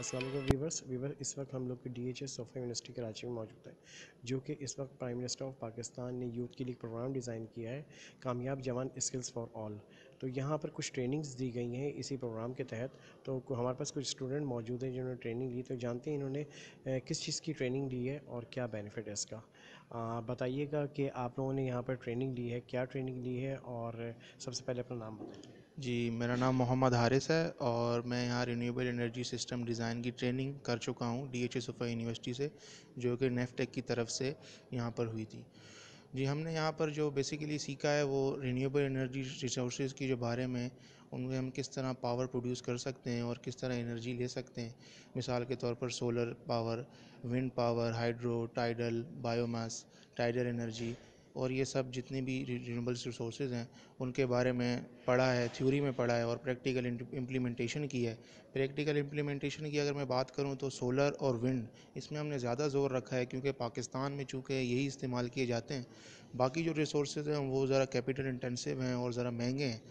Aslam viewers Weaver इस वक्त हम लोग के D H S Suffa university Karachi में मौजूद है जो कि इस वक्त प्राइम मिनिस्टर ऑफ पाकिस्तान ने यूथ के लिए प्रोग्राम डिज़ाइन किया है कामयाब जवान स्किल्स फॉर ऑल तो यहाँ पर कुछ ट्रेनिंग्स दी गई हैं इसी प्रोग्राम के तहत तो हमारे पास कुछ स्टूडेंट मौजूद हैं जिन्होंने ट्रेनिंग ली तो जानते हैं इन्होंने किस चीज़ की ट्रेनिंग ली है और क्या बेनिफिट है इसका बताइएगा कि आप लोगों ने यहाँ पर ट्रेनिंग ली है क्या ट्रेनिंग ली है और सबसे पहले अपना नाम बताइए जी मेरा नाम मोहम्मद हारिस है और मैं यहाँ रिन्यूएबल एनर्जी सिस्टम डिज़ाइन की ट्रेनिंग कर चुका हूँ D H A F university से जो कि नेफटेक की तरफ से यहाँ पर हुई थी जी हमने यहाँ पर जो बेसिकली सीखा है वो रिन्यूएबल एनर्जी रिसोर्सेज की जो बारे में उनमें हम किस तरह पावर प्रोड्यूस कर सकते हैं और किस तरह एनर्जी ले सकते हैं मिसाल के तौर पर solar power wind power hydro tidal biomass tidal energy और ये सब जितनी भी रिन्यूएबल्स रिसोर्सेज हैं उनके बारे में पढ़ा है थ्योरी में पढ़ा है और प्रैक्टिकल इम्प्लीमेंटेशन की है प्रैक्टिकल इम्प्लीमेंटेशन की अगर मैं बात करूं तो सोलर और विंड इसमें हमने ज़्यादा ज़ोर रखा है क्योंकि पाकिस्तान में चूँकि यही इस्तेमाल किए जाते हैं बाकी जो रिसोर्स हैं वो ज़रा कैपिटल इंटेंसिव हैं और ज़रा महंगे हैं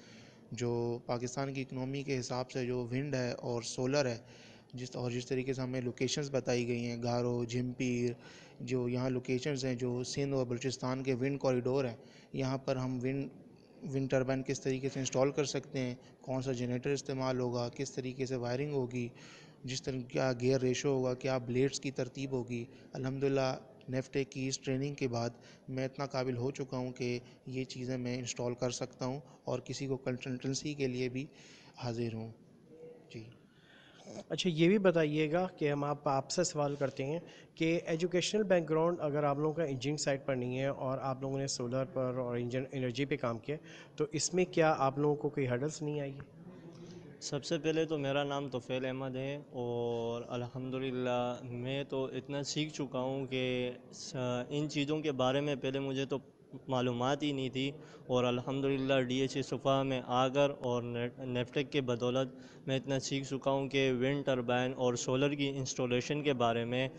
जो पाकिस्तान की इकनॉमी के हिसाब से जो विंड है और सोलर है जिस और जिस तरीके से हमें लोकेशंस बताई गई हैं गारो झिमपीर जो यहाँ लोकेशंस हैं जो सिंध और बलूचिस्तान के विंड कॉरिडोर हैं यहाँ पर हम विंड विंड टर्बाइन किस तरीके से इंस्टॉल कर सकते हैं कौन सा जनरेटर इस्तेमाल होगा किस तरीके से वायरिंग होगी जिस तरह क्या गेयर रेशो होगा क्या ब्लेड्स की तरतीब होगी अलहमदिल्ला नेफ्टेक की इस ट्रेनिंग के बाद मैं इतना काबिल हो चुका हूँ कि ये चीज़ें मैं इंस्टॉल कर सकता हूँ और किसी को कंसल्टेंसी के लिए भी हाजिर हूँ जी अच्छा ये भी बताइएगा कि हम आप आपसे सवाल करते हैं कि एजुकेशनल बैकग्राउंड अगर आप लोगों का इंजीनियरिंग साइड पर नहीं है और आप लोगों ने सोलर पर और इंजन एनर्जी पे काम किया तो इसमें क्या आप लोगों को कोई हर्डल्स नहीं आई है सबसे पहले तो मेरा नाम तोफ़ैल अहमद है और अल्हम्दुलिल्लाह मैं तो इतना सीख चुका हूँ कि इन चीज़ों के बारे में पहले मुझे तो मालूम ही नहीं थी और अल्हम्दुलिल्लाह डीएचए सुफा में आकर और नेफ्टेक के बदौलत मैं इतना सीख चुका हूँ कि विंड टरबाइन और सोलर की इंस्टॉलेशन के बारे में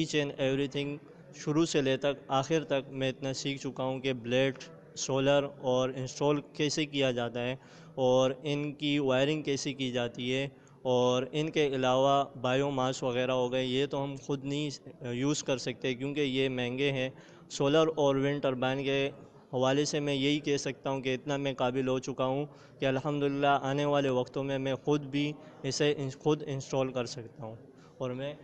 ईच एंड थिंग शुरू से ले तक आखिर तक मैं इतना सीख चुका हूँ कि ब्लेड सोलर और इंस्टॉल कैसे किया जाता है और इनकी वायरिंग कैसे की जाती है और इनके अलावा बायोमास वगैरह हो गए ये तो हम खुद नहीं यूज़ कर सकते क्योंकि ये महंगे हैं सोलर और विंड टर्बाइन के हवाले से मैं यही कह सकता हूँ कि इतना मैं काबिल हो चुका हूँ कि अल्हम्दुलिल्लाह आने वाले वक्तों में मैं ख़ुद भी इसे खुद इंस्टॉल कर सकता हूँ और मैं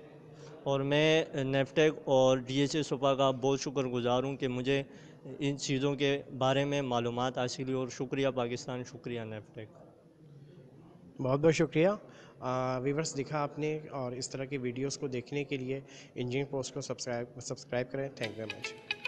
और मैं नेफटेक और डी एच एस का बहुत शुक्रगुजार हूँ कि मुझे इन चीज़ों के बारे में मालूम हासिल हुई और शुक्रिया पाकिस्तान शुक्रिया नेफटेक बहुत बहुत शुक्रिया वीवर्स दिखा आपने और इस तरह के वीडियोस को देखने के लिए इंजीनियर पोस्ट को सब्सक्राइब सब्सक्राइब करें थैंक यू वेरी मच